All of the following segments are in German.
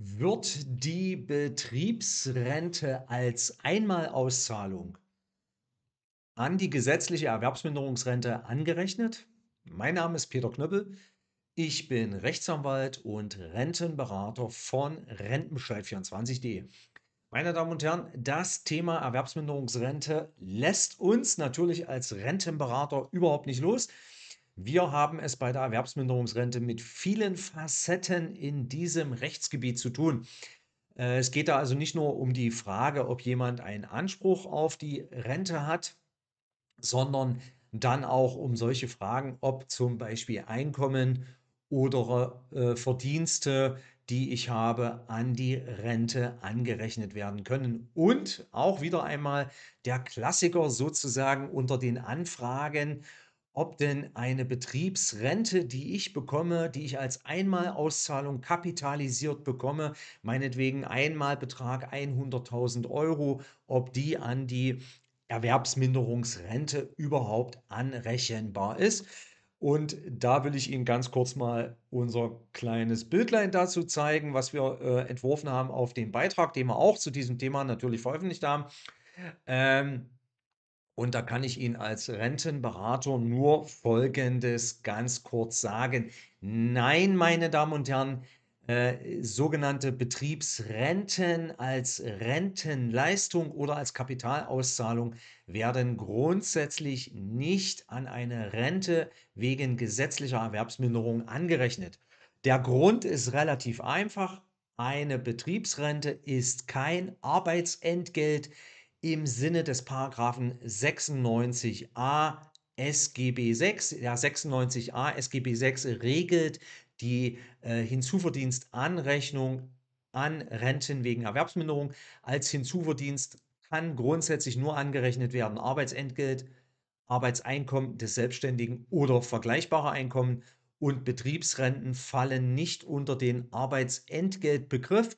Wird die Betriebsrente als Einmalauszahlung an die gesetzliche Erwerbsminderungsrente angerechnet? Mein Name ist Peter Knöppel. Ich bin Rechtsanwalt und Rentenberater von Rentenbescheid24.de. Meine Damen und Herren, das Thema Erwerbsminderungsrente lässt uns natürlich als Rentenberater überhaupt nicht los. Wir haben es bei der Erwerbsminderungsrente mit vielen Facetten in diesem Rechtsgebiet zu tun. Äh, es geht da also nicht nur um die Frage, ob jemand einen Anspruch auf die Rente hat, sondern dann auch um solche Fragen, ob zum Beispiel Einkommen oder äh, Verdienste, die ich habe, an die Rente angerechnet werden können. Und auch wieder einmal der Klassiker sozusagen unter den Anfragen ob denn eine Betriebsrente, die ich bekomme, die ich als Einmalauszahlung kapitalisiert bekomme, meinetwegen Einmalbetrag 100.000 Euro, ob die an die Erwerbsminderungsrente überhaupt anrechenbar ist. Und da will ich Ihnen ganz kurz mal unser kleines Bildlein dazu zeigen, was wir äh, entworfen haben auf dem Beitrag, den wir auch zu diesem Thema natürlich veröffentlicht haben. Ähm, und da kann ich Ihnen als Rentenberater nur Folgendes ganz kurz sagen. Nein, meine Damen und Herren, äh, sogenannte Betriebsrenten als Rentenleistung oder als Kapitalauszahlung werden grundsätzlich nicht an eine Rente wegen gesetzlicher Erwerbsminderung angerechnet. Der Grund ist relativ einfach. Eine Betriebsrente ist kein Arbeitsentgelt im Sinne des Paragraphen 96a SGB 6, ja 96a SGB 6 regelt die äh, Hinzuverdienstanrechnung an Renten wegen Erwerbsminderung. Als Hinzuverdienst kann grundsätzlich nur angerechnet werden Arbeitsentgelt, Arbeitseinkommen des Selbstständigen oder vergleichbare Einkommen und Betriebsrenten fallen nicht unter den Arbeitsentgeltbegriff,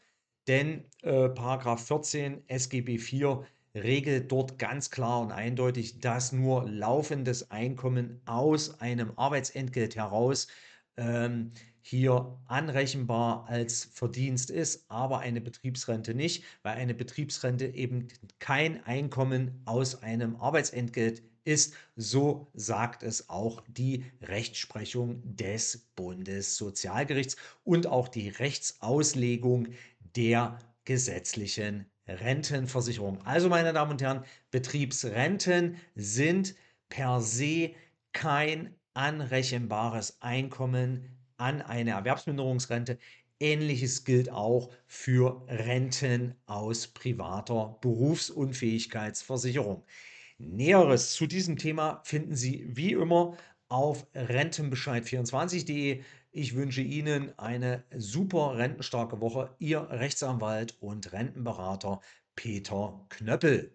denn äh, Paragraph 14 SGB 4 regelt dort ganz klar und eindeutig, dass nur laufendes Einkommen aus einem Arbeitsentgelt heraus ähm, hier anrechenbar als Verdienst ist, aber eine Betriebsrente nicht, weil eine Betriebsrente eben kein Einkommen aus einem Arbeitsentgelt ist. So sagt es auch die Rechtsprechung des Bundessozialgerichts und auch die Rechtsauslegung der gesetzlichen Rentenversicherung. Also meine Damen und Herren, Betriebsrenten sind per se kein anrechenbares Einkommen an eine Erwerbsminderungsrente. Ähnliches gilt auch für Renten aus privater Berufsunfähigkeitsversicherung. Näheres zu diesem Thema finden Sie wie immer auf rentenbescheid24.de. Ich wünsche Ihnen eine super rentenstarke Woche. Ihr Rechtsanwalt und Rentenberater Peter Knöppel.